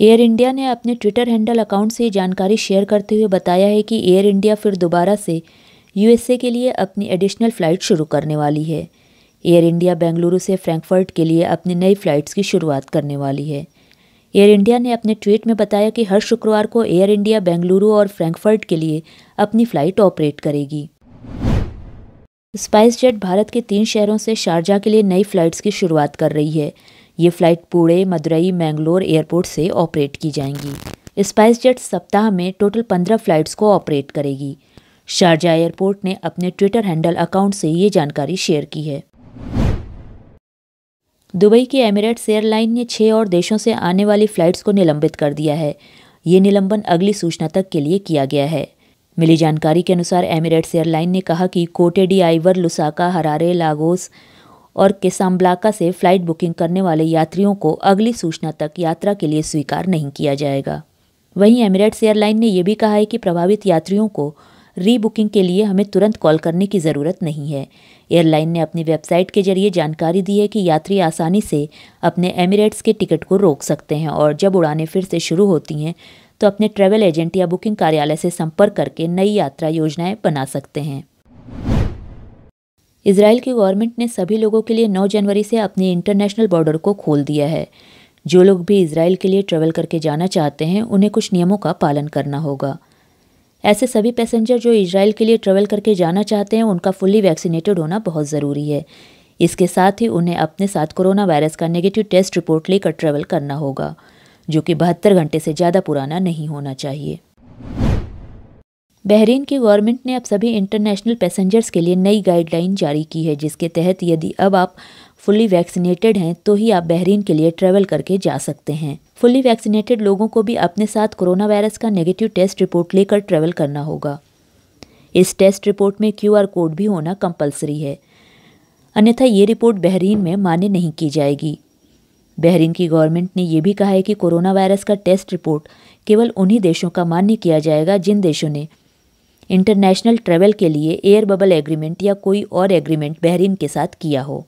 air India ने अपने Twitter handle account से ये जानकारी शेयर करते हुए बताया है कि एयर इंडिया फिर दोबारा से यूएसए के लिए अपनी एडिशनल फ़्लाइट शुरू करने वाली है एयर इंडिया बेंगलुरु से फ्रैंकफर्ट के लिए अपनी नई फ़्लाइट्स की शुरुआत करने वाली है एयर इंडिया ने अपने ट्वीट में बताया कि हर शुक्रवार को एयर इंडिया बेंगलुरु और फ्रैंकफर्ट के लिए अपनी फ़्लाइट ऑपरेट करेगी स्पाइस जेट भारत के तीन शहरों से शारजा के लिए नई फ़्लाइट्स की शुरुआत कर रही है ये फ़्लाइट पुणे मदुरई मैंगलोर एयरपोर्ट से ऑपरेट की जाएंगी स्पाइस जेट सप्ताह में टोटल पंद्रह फ़्लाइट्स को ऑपरेट करेगी शारजा एयरपोर्ट ने अपने ट्विटर हैंडल अकाउंट से ये जानकारी शेयर की है दुबई की एमिरेट्स एयरलाइन ने छः और देशों से आने वाली फ़्लाइट्स को निलंबित कर दिया है ये निलंबन अगली सूचना तक के लिए किया गया है मिली जानकारी के अनुसार एमिरेट्स एयरलाइन ने कहा कि Cote d'Ivoire Lusaka Harare Lagos और केसाम्बलाका से फ्लाइट बुकिंग करने वाले यात्रियों को अगली सूचना तक यात्रा के लिए स्वीकार नहीं किया जाएगा वहीं एमिरेट्स एयरलाइन ने यह भी कहा है कि प्रभावित यात्रियों को रीबुकिंग के लिए हमें तुरंत कॉल करने की ज़रूरत नहीं है एयरलाइन ने अपनी वेबसाइट के जरिए जानकारी दी है कि यात्री आसानी से अपने एमिरेट्स के टिकट को रोक सकते हैं और जब उड़ानें फिर से शुरू होती हैं तो अपने ट्रैवल एजेंट या बुकिंग कार्यालय से संपर्क करके नई यात्रा योजनाएं बना सकते हैं इसराइल की गवर्नमेंट ने सभी लोगों के लिए 9 जनवरी से अपने इंटरनेशनल बॉर्डर को खोल दिया है जो लोग भी इसराइल के लिए ट्रेवल करके जाना चाहते हैं उन्हें कुछ नियमों का पालन करना होगा ऐसे सभी पैसेंजर जो इसराइल के लिए ट्रेवल करके जाना चाहते हैं उनका फुल्ली वैक्सीनेटेड होना बहुत ज़रूरी है इसके साथ ही उन्हें अपने साथ कोरोना वायरस का नेगेटिव टेस्ट रिपोर्ट लेकर ट्रेवल करना होगा जो कि बहत्तर घंटे से ज़्यादा पुराना नहीं होना चाहिए बहरीन की गवर्नमेंट ने अब सभी इंटरनेशनल पैसेंजर्स के लिए नई गाइडलाइन जारी की है जिसके तहत यदि अब आप फुली वैक्सीनेटेड हैं तो ही आप बहरीन के लिए ट्रैवल करके जा सकते हैं फुली वैक्सीनेटेड लोगों को भी अपने साथ कोरोना वायरस का नेगेटिव टेस्ट रिपोर्ट लेकर ट्रैवल करना होगा इस टेस्ट रिपोर्ट में क्यू कोड भी होना कंपलसरी है अन्यथा ये रिपोर्ट बहरीन में मान्य नहीं की जाएगी बहरीन की गवर्नमेंट ने यह भी कहा है कि कोरोना वायरस का टेस्ट रिपोर्ट केवल उन्हीं देशों का मान्य किया जाएगा जिन देशों ने इंटरनेशनल ट्रैवल के लिए एयर बबल एग्रीमेंट या कोई और एग्रीमेंट बहरीन के साथ किया हो